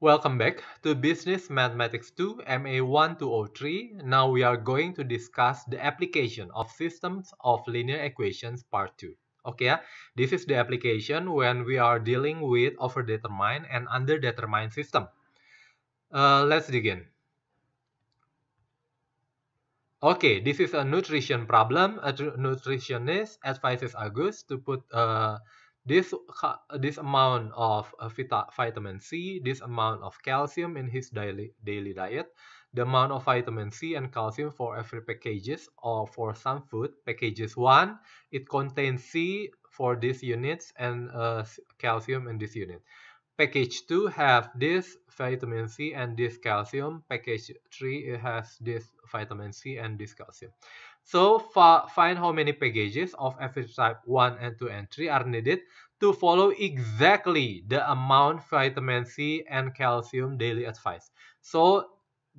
Welcome back to Business Mathematics 2 MA1203. Now we are going to discuss the application of systems of linear equations part 2. Okay, this is the application when we are dealing with overdetermined and underdetermined system. Uh, let's begin. Okay, this is a nutrition problem. A nutritionist advises August to put uh, this this amount of uh, vitamin C, this amount of calcium in his daily daily diet, the amount of vitamin C and calcium for every packages or for some food. Packages one, it contains C for these units and uh, calcium in this unit. Package 2 have this vitamin C and this calcium. Package 3 it has this vitamin C and this calcium. So find how many packages of average type 1 and 2 and 3 are needed to follow exactly the amount vitamin C and calcium daily advice. So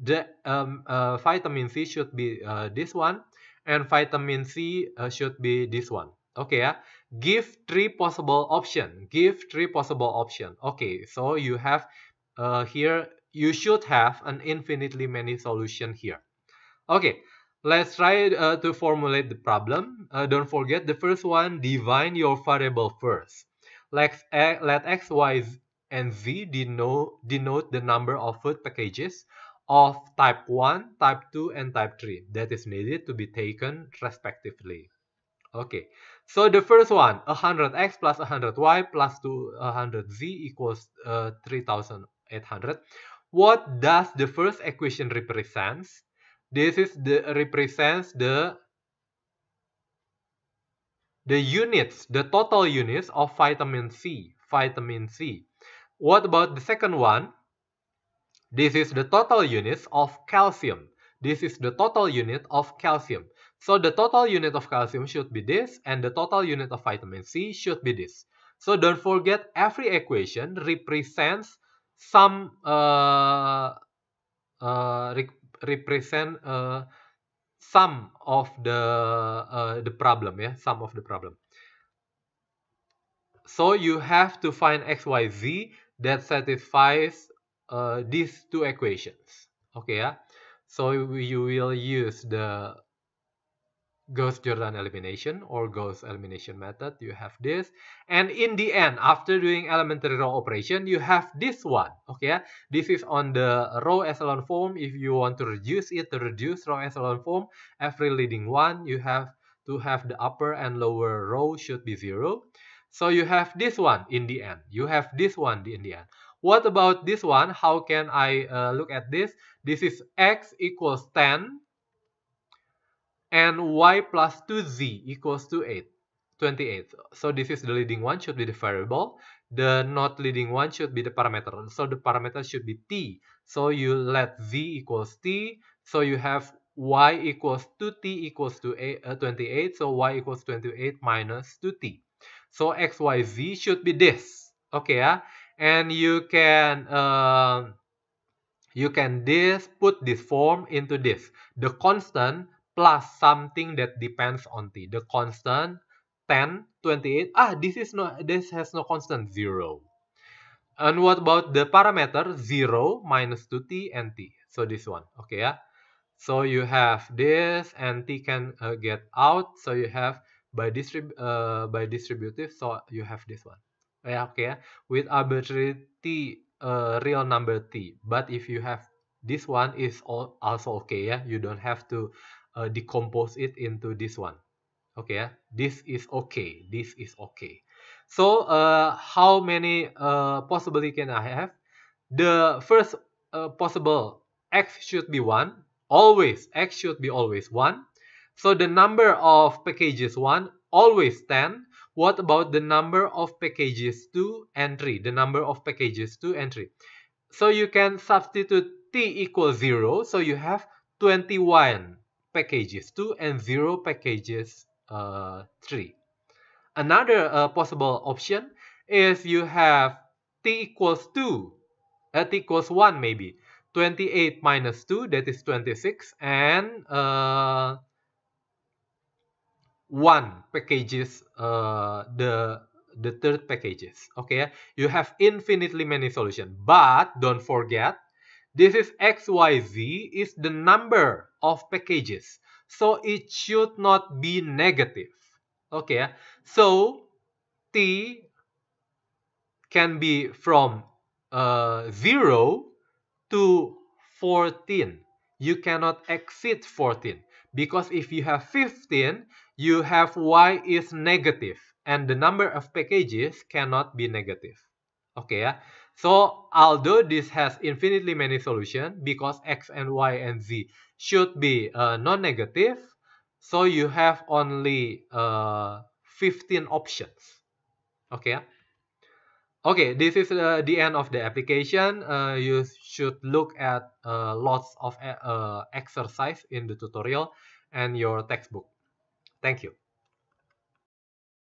the um, uh, vitamin C should be uh, this one and vitamin C uh, should be this one. Okay, yeah? give three possible option. Give three possible option. Okay, so you have uh, here, you should have an infinitely many solution here. Okay, Let's try uh, to formulate the problem. Uh, don't forget the first one, define your variable first. Let, uh, let x, y, and z denote, denote the number of food packages of type 1, type 2, and type 3 that is needed to be taken respectively. Okay, so the first one, 100x plus 100y plus 200z equals uh, 3800. What does the first equation represents? this is the represents the the units, the total units of vitamin C, vitamin C. What about the second one? This is the total units of calcium. This is the total unit of calcium. So the total unit of calcium should be this and the total unit of vitamin C should be this. So don't forget every equation represents some uh, uh, represent uh, some of the uh, the problem yeah some of the problem so you have to find xyz that satisfies uh, these two equations okay yeah so you will use the Gauss-Jordan elimination or Gauss elimination method, you have this. And in the end, after doing elementary row operation, you have this one, okay? This is on the row echelon form. If you want to reduce it to reduce row echelon form, every leading one, you have to have the upper and lower row should be zero. So you have this one in the end. You have this one in the end. What about this one? How can I uh, look at this? This is x equals 10 and y plus 2z equals to 8, 28. So this is the leading one should be the variable. The not leading one should be the parameter. So the parameter should be t. So you let z equals t. So you have y equals 2t equals to eight, uh, 28. So y equals 28 minus 2t. So xyz should be this. Okay, yeah? And you can... Uh, you can this put this form into this. The constant plus something that depends on t. The constant 10, 28. Ah, this is no this has no constant 0. And what about the parameter 0 minus 2t and t? So this one, okay yeah. So you have this and t can uh, get out. So you have by distrib uh, by distributive. So you have this one. Yeah, okay yeah. With arbitrary t, uh, real number t. But if you have this one is also okay yeah. You don't have to uh, decompose it into this one okay yeah? this is okay this is okay so uh, how many uh, possibility can I have the first uh, possible x should be 1 always x should be always 1 so the number of packages 1 always 10 what about the number of packages 2 and 3 the number of packages 2 and 3 so you can substitute t equals 0 so you have 21 packages 2 and 0 packages uh, 3. Another uh, possible option is you have t equals 2, uh, t equals 1 maybe. 28 minus 2 that is 26 and uh, 1 packages uh, the the third packages okay you have infinitely many solutions but don't forget this is XYZ is the number of packages. So it should not be negative. Okay, ah. so T can be from uh, 0 to 14. You cannot exceed 14 because if you have 15, you have Y is negative and the number of packages cannot be negative. Okay, ah. So although this has infinitely many solutions, because x and y and z should be uh, non-negative, so you have only uh, 15 options. Okay. Okay, this is uh, the end of the application. Uh, you should look at uh, lots of uh, exercise in the tutorial and your textbook. Thank you.